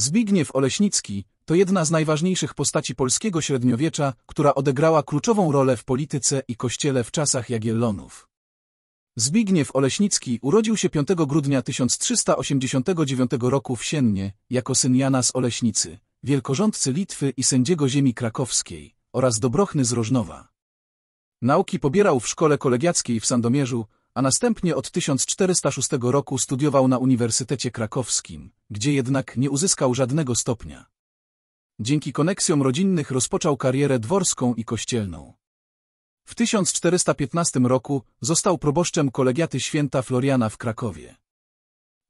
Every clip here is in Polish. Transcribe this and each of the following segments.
Zbigniew Oleśnicki to jedna z najważniejszych postaci polskiego średniowiecza, która odegrała kluczową rolę w polityce i kościele w czasach Jagiellonów. Zbigniew Oleśnicki urodził się 5 grudnia 1389 roku w Siennie jako syn Jana z Oleśnicy, wielkorządcy Litwy i sędziego ziemi krakowskiej oraz Dobrochny z Rożnowa. Nauki pobierał w szkole kolegiackiej w Sandomierzu, a następnie od 1406 roku studiował na Uniwersytecie Krakowskim, gdzie jednak nie uzyskał żadnego stopnia. Dzięki koneksjom rodzinnych rozpoczął karierę dworską i kościelną. W 1415 roku został proboszczem kolegiaty święta Floriana w Krakowie.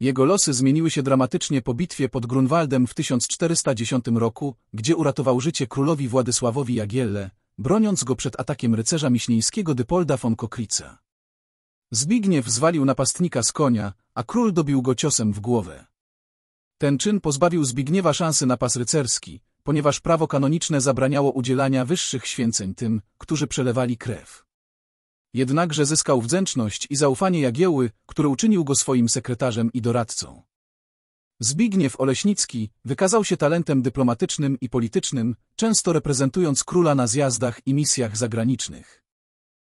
Jego losy zmieniły się dramatycznie po bitwie pod Grunwaldem w 1410 roku, gdzie uratował życie królowi Władysławowi Jagielle, broniąc go przed atakiem rycerza miśnieńskiego Dypolda von Kokrica. Zbigniew zwalił napastnika z konia, a król dobił go ciosem w głowę. Ten czyn pozbawił Zbigniewa szansy na pas rycerski, ponieważ prawo kanoniczne zabraniało udzielania wyższych święceń tym, którzy przelewali krew. Jednakże zyskał wdzięczność i zaufanie Jagieły, który uczynił go swoim sekretarzem i doradcą. Zbigniew Oleśnicki wykazał się talentem dyplomatycznym i politycznym, często reprezentując króla na zjazdach i misjach zagranicznych.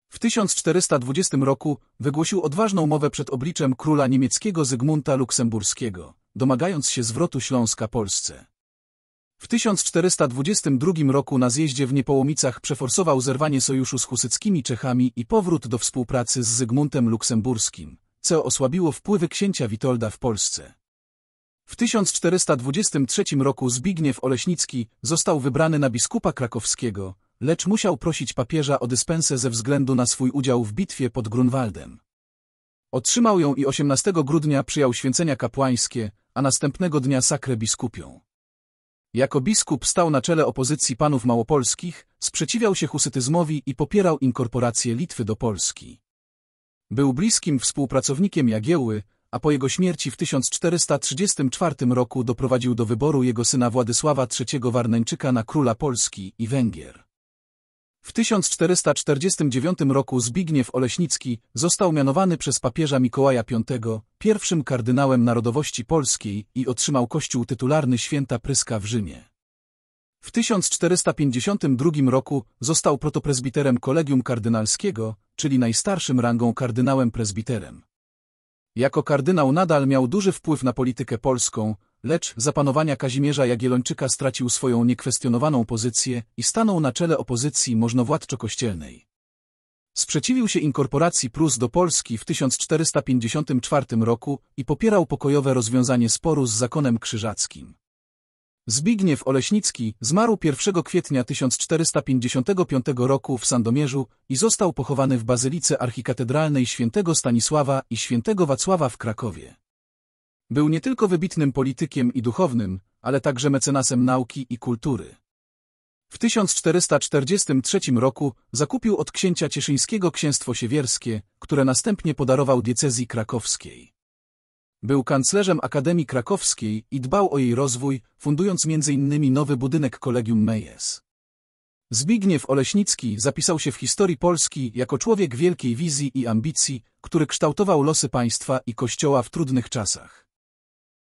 W 1420 roku wygłosił odważną mowę przed obliczem króla niemieckiego Zygmunta Luksemburskiego domagając się zwrotu Śląska Polsce. W 1422 roku na zjeździe w Niepołomicach przeforsował zerwanie sojuszu z husyckimi Czechami i powrót do współpracy z Zygmuntem Luksemburskim, co osłabiło wpływy księcia Witolda w Polsce. W 1423 roku Zbigniew Oleśnicki został wybrany na biskupa krakowskiego, lecz musiał prosić papieża o dyspensę ze względu na swój udział w bitwie pod Grunwaldem. Otrzymał ją i 18 grudnia przyjął święcenia kapłańskie, a następnego dnia sakrę biskupią. Jako biskup stał na czele opozycji panów małopolskich, sprzeciwiał się husytyzmowi i popierał inkorporację Litwy do Polski. Był bliskim współpracownikiem Jagieły, a po jego śmierci w 1434 roku doprowadził do wyboru jego syna Władysława III Warneńczyka na króla Polski i Węgier. 1449 roku Zbigniew Oleśnicki został mianowany przez papieża Mikołaja V pierwszym kardynałem narodowości polskiej i otrzymał kościół tytularny święta Pryska w Rzymie. W 1452 roku został protopresbiterem Kolegium Kardynalskiego, czyli najstarszym rangą kardynałem prezbiterem. Jako kardynał nadal miał duży wpływ na politykę polską, lecz za panowania Kazimierza Jagiellończyka stracił swoją niekwestionowaną pozycję i stanął na czele opozycji możnowładczo-kościelnej. Sprzeciwił się inkorporacji Prus do Polski w 1454 roku i popierał pokojowe rozwiązanie sporu z zakonem krzyżackim. Zbigniew Oleśnicki zmarł 1 kwietnia 1455 roku w Sandomierzu i został pochowany w Bazylice Archikatedralnej Świętego Stanisława i Świętego Wacława w Krakowie. Był nie tylko wybitnym politykiem i duchownym, ale także mecenasem nauki i kultury. W 1443 roku zakupił od księcia cieszyńskiego księstwo siewierskie, które następnie podarował diecezji krakowskiej. Był kanclerzem Akademii Krakowskiej i dbał o jej rozwój, fundując m.in. nowy budynek Kolegium Mejes. Zbigniew Oleśnicki zapisał się w historii Polski jako człowiek wielkiej wizji i ambicji, który kształtował losy państwa i kościoła w trudnych czasach.